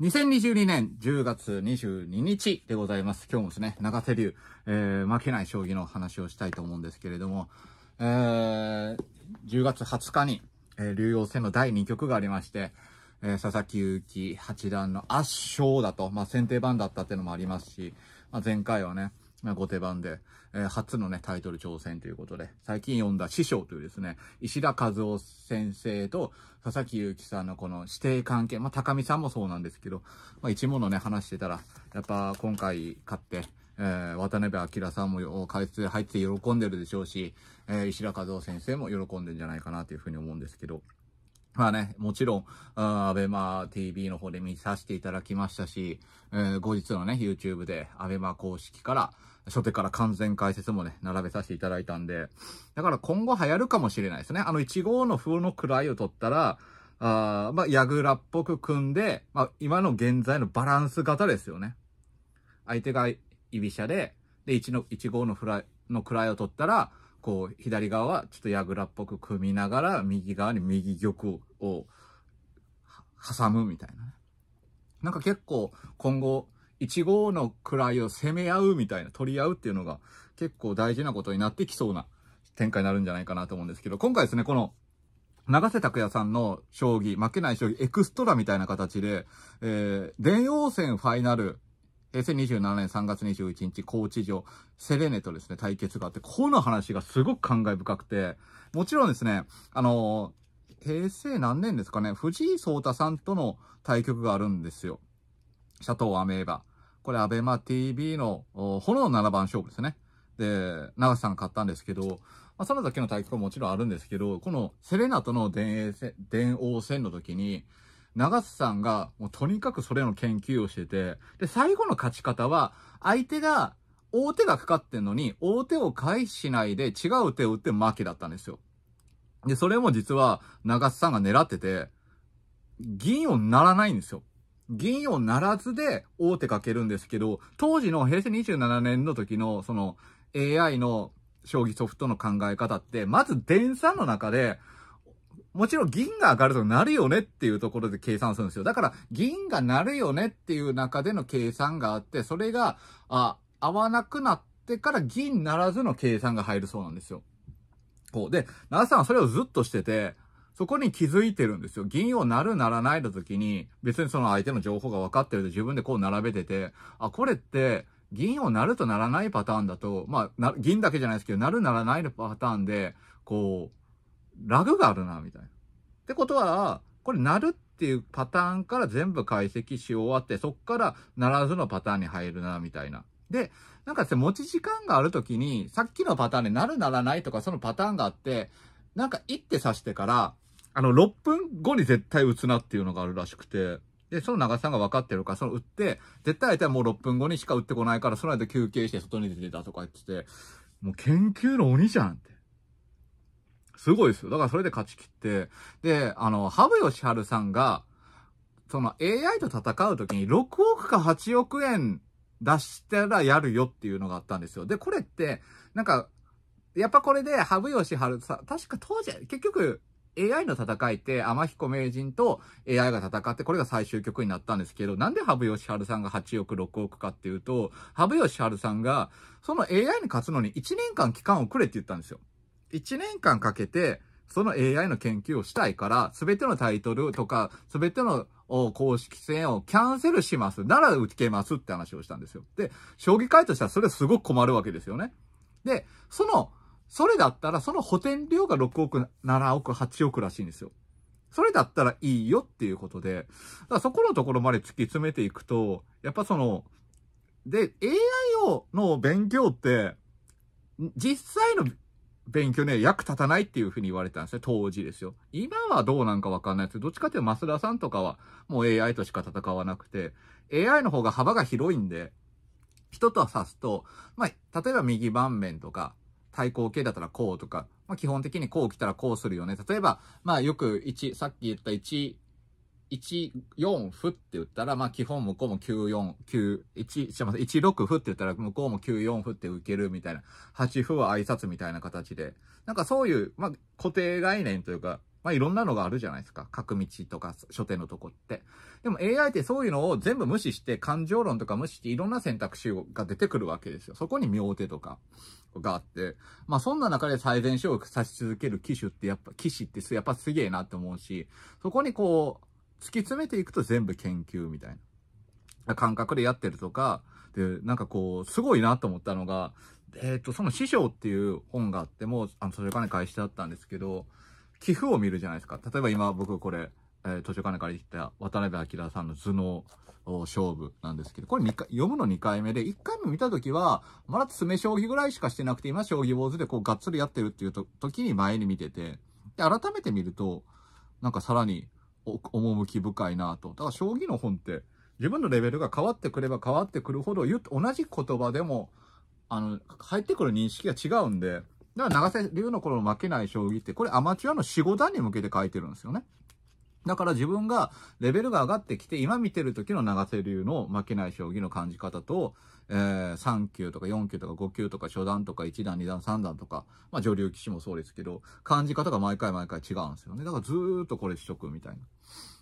2022年10月22日でございます。今日もですね、長瀬流、えー、負けない将棋の話をしたいと思うんですけれども、えー、10月20日に、えー、竜王戦の第2局がありまして、えー、佐々木祐希八段の圧勝だと、まあ、先手番だったっていうのもありますし、まあ、前回はね、後手番で、えー、初のね、タイトル挑戦ということで、最近読んだ師匠というですね、石田和夫先生と佐々木祐希さんのこの指定関係、まあ、高見さんもそうなんですけど、まあ、一問のね、話してたら、やっぱ今回勝って、えー、渡辺明さんも解説入って喜んでるでしょうし、えー、石田和夫先生も喜んでんじゃないかなというふうに思うんですけど、まあね、もちろん、あアベマ TV の方で見させていただきましたし、えー、後日のね、YouTube で、アベマ公式から、初手から完全解説もね、並べさせていただいたんで、だから今後流行るかもしれないですね。あの1号の風の位を取ったら、あまあ、グラっぽく組んで、まあ、今の現在のバランス型ですよね。相手が居飛車で、で、1の、1号のフライ、の位を取ったら、こう、左側はちょっと矢倉っぽく組みながら、右側に右玉を挟むみたいなね。なんか結構今後、1号の位を攻め合うみたいな、取り合うっていうのが結構大事なことになってきそうな展開になるんじゃないかなと思うんですけど、今回ですね、この、長瀬拓也さんの将棋、負けない将棋、エクストラみたいな形で、えー、電王戦ファイナル平成27年3月21日、高知城、セレネとですね、対決があって、この話がすごく感慨深くて、もちろんですね、あの平成何年ですかね、藤井聡太さんとの対局があるんですよ。シャトーアメーバ。これ、アベマ TV の炎の7番勝負ですね。で、長瀬さんが買ったんですけど、まあ、その時の対局ももちろんあるんですけど、このセレナとの電王戦の時に、長瀬さんが、もうとにかくそれの研究をしてて、で、最後の勝ち方は、相手が、大手がかかってんのに、大手を回避しないで違う手を打って負けだったんですよ。で、それも実は、長瀬さんが狙ってて、銀をならないんですよ。銀をならずで大手かけるんですけど、当時の平成27年の時の、その AI の将棋ソフトの考え方って、まず電算の中で、もちろん銀が上がるとなるよねっていうところで計算するんですよ。だから銀がなるよねっていう中での計算があって、それが、あ、合わなくなってから銀ならずの計算が入るそうなんですよ。こう。で、奈良さんはそれをずっとしてて、そこに気づいてるんですよ。銀をなるならないの時に、別にその相手の情報が分かってるで自分でこう並べてて、あ、これって、銀をなるとならないパターンだと、まあ、銀だけじゃないですけど、なるならないのパターンで、こう、ラグがあるな、みたいな。ってことは、これなるっていうパターンから全部解析し終わって、そっからならずのパターンに入るな、みたいな。で、なんかですね、持ち時間があるときに、さっきのパターンでなるならないとか、そのパターンがあって、なんか一手指してから、あの、6分後に絶対打つなっていうのがあるらしくて、で、その長さが分かってるから、その打って、絶対相手はもう6分後にしか打ってこないから、その間休憩して外に出てたとか言ってて、もう研究の鬼じゃんって。すごいですよ。だからそれで勝ち切って、で、あの、ハブヨシハルさんが、その AI と戦うときに6億か8億円出したらやるよっていうのがあったんですよ。で、これって、なんか、やっぱこれで、羽生善治さん、確か当時、結局、AI の戦いって、天彦名人と AI が戦って、これが最終局になったんですけど、なんで羽生善治さんが8億、6億かっていうと、羽生善治さんが、その AI に勝つのに1年間期間をくれって言ったんですよ。1年間かけて、その AI の研究をしたいから、すべてのタイトルとか、すべての公式戦をキャンセルします。なら受けますって話をしたんですよ。で、将棋界としてはそれすごく困るわけですよね。で、その、それだったらその補填料が6億、7億、8億らしいんですよ。それだったらいいよっていうことで、そこのところまで突き詰めていくと、やっぱその、で、AI をの勉強って、実際の勉強ね、役立たないっていうふうに言われたんですね、当時ですよ。今はどうなんかわかんないですけど、どっちかっていうと増田さんとかは、もう AI としか戦わなくて、AI の方が幅が広いんで、人とは指すと、まあ、例えば右盤面とか、対抗形だったらこうとか、まあ、基本的にこう来たらこうするよね。例えば、まあ、よく1、さっき言った1、14歩って言ったら、まあ基本向こうも94、9、1、すいません、16歩って言ったら向こうも94歩って受けるみたいな、8歩は挨拶みたいな形で、なんかそういう、まあ固定概念というか、まあいろんなのがあるじゃないですか。角道とか書店のとこって。でも AI ってそういうのを全部無視して、感情論とか無視していろんな選択肢が出てくるわけですよ。そこに妙手とかがあって。まあそんな中で最善手を指し続ける機種ってやっぱ、騎士ってやっぱすげえなって思うし、そこにこう、突き詰めていくと全部研究みたいな感覚でやってるとか、で、なんかこう、すごいなと思ったのが、えっ、と、その師匠っていう本があっても、あの、途中金返してあったんですけど、寄付を見るじゃないですか。例えば今僕これ、えー、書館金からてった渡辺明さんの頭脳勝負なんですけど、これ読むの2回目で、1回目見た時は、まだ詰め将棋ぐらいしかしてなくて、今将棋坊主でこうがっつりやってるっていう時に前に見てて、で、改めて見ると、なんかさらに、趣深いなと。だから将棋の本って自分のレベルが変わってくれば変わってくるほど同じ言葉でもあの、入ってくる認識が違うんで、だから長瀬流の頃の負けない将棋って、これアマチュアの4、5段に向けて書いてるんですよね。だから自分がレベルが上がってきて、今見てる時の長瀬流の負けない将棋の感じ方と、えー、3級とか4級とか5級とか初段とか1段、2段、3段とか、まあ女流棋士もそうですけど、感じ方が毎回毎回違うんですよね。だからずーっとこれしとくみたいな。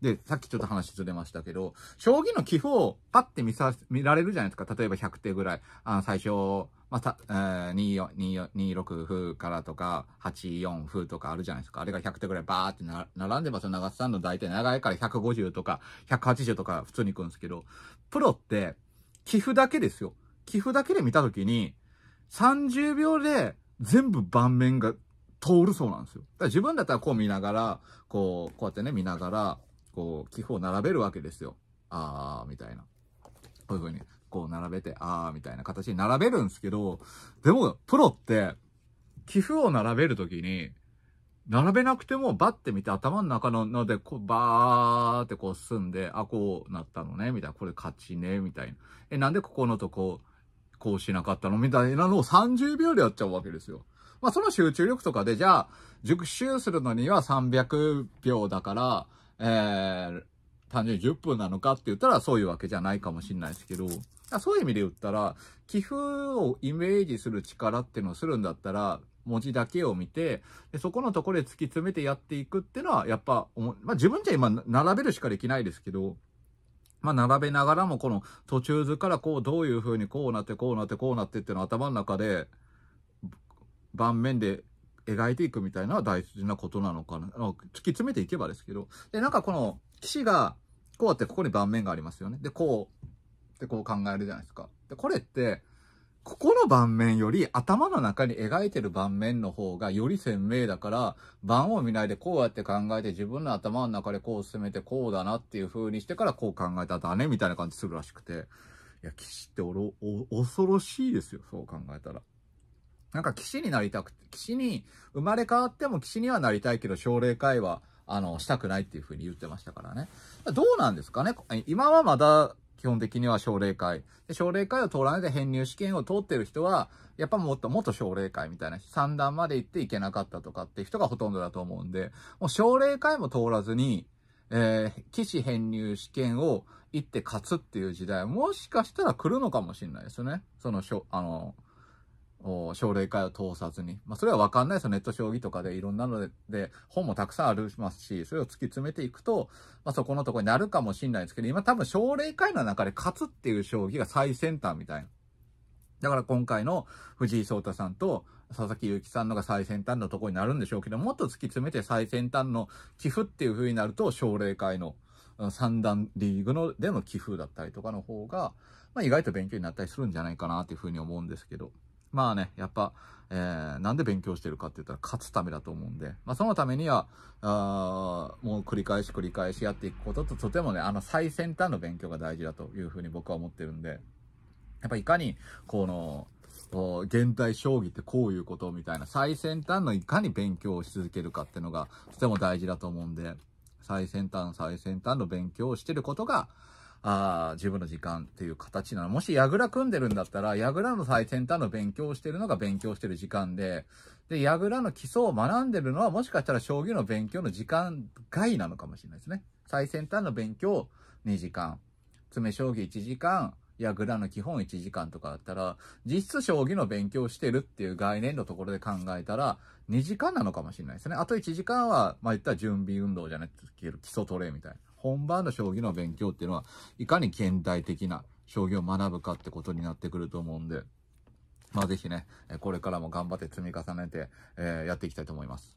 で、さっきちょっと話ずれましたけど、将棋の棋譜をパッて見さ、見られるじゃないですか。例えば100手ぐらい。あ最初、また、えー、24 6風からとか、84風とかあるじゃないですか。あれが100手ぐらいバーってな並んでますよ。長瀬さんの大体長いから150とか、180とか普通に行くんですけど、プロって、寄付だけですよ。寄付だけで見たときに、30秒で全部盤面が通るそうなんですよ。だから自分だったらこう見ながら、こう、こうやってね、見ながら、こう、寄付を並べるわけですよ。あー、みたいな。こういうふうに。個並べて、あーみたいな形に並べるんですけど、でも、プロって、寄付を並べるときに、並べなくてもバッて見て頭の中のので、こう、バーってこう進んで、あ、こうなったのね、みたいな、これ勝ちね、みたいな。え、なんでここのとこ、こうしなかったのみたいなのを30秒でやっちゃうわけですよ。まあ、その集中力とかで、じゃあ、熟習するのには300秒だから、えー、単純に10分なのかって言ったらそういうわけじゃないかもしれないですけど、そういう意味で言ったら、寄付をイメージする力っていうのをするんだったら、文字だけを見て、でそこのところで突き詰めてやっていくっていうのは、やっぱ、まあ、自分じゃ今並べるしかできないですけど、まあ、並べながらもこの途中図からこうどういう風にこうなってこうなってこうなってっていうのを頭の中で盤面で描いていくみたいなのは大事なことなのかな。突き詰めていけばですけど。で、なんかこの士が、こうやってここに盤面がありますよね。で、こう、ってこう考えるじゃないですか。で、これって、ここの盤面より頭の中に描いてる盤面の方がより鮮明だから、盤を見ないでこうやって考えて自分の頭の中でこう進めてこうだなっていう風にしてからこう考えたらダメみたいな感じするらしくて。いや、騎士っておろ、お、恐ろしいですよ。そう考えたら。なんか騎士になりたくて、騎士に、生まれ変わっても騎士にはなりたいけど、奨励会はあの、したくないっていうふうに言ってましたからね。どうなんですかね今はまだ、基本的には奨励会。で奨励会を通らないで編入試験を通ってる人は、やっぱもっと、元奨励会みたいな、三段まで行っていけなかったとかっていう人がほとんどだと思うんで、もう奨励会も通らずに、えー、騎士編入試験を行って勝つっていう時代、もしかしたら来るのかもしれないですね。その、あの、奨励会を通さずに。まあ、それはわかんないですよ。ネット将棋とかでいろんなので、本もたくさんありますし、それを突き詰めていくと、まあ、そこのとこになるかもしれないですけど、今多分奨励会の中で勝つっていう将棋が最先端みたいな。だから今回の藤井聡太さんと佐々木祐希さんのが最先端のとこになるんでしょうけど、もっと突き詰めて最先端の寄付っていう風になると、奨励会の三段リーグのでの寄付だったりとかの方が、まあ、意外と勉強になったりするんじゃないかなっていう風に思うんですけど。まあね、やっぱ、えー、なんで勉強してるかって言ったら勝つためだと思うんで、まあそのためには、あもう繰り返し繰り返しやっていくことと、とてもね、あの最先端の勉強が大事だというふうに僕は思ってるんで、やっぱいかに、この、現代将棋ってこういうことみたいな、最先端のいかに勉強をし続けるかっていうのが、とても大事だと思うんで、最先端、最先端の勉強をしてることが、あ自分の時間っていう形なの。もし、矢倉組んでるんだったら、矢倉の最先端の勉強をしてるのが勉強してる時間で、で、矢倉の基礎を学んでるのは、もしかしたら将棋の勉強の時間外なのかもしれないですね。最先端の勉強2時間、詰将棋1時間、グラの基本1時間とかだったら、実質将棋の勉強してるっていう概念のところで考えたら、2時間なのかもしれないですね。あと1時間は、まあ言ったら準備運動じゃないけど、基礎トレみたいな。本番の将棋の勉強っていうのは、いかに現代的な将棋を学ぶかってことになってくると思うんで、まあぜひね、これからも頑張って積み重ねて、えー、やっていきたいと思います。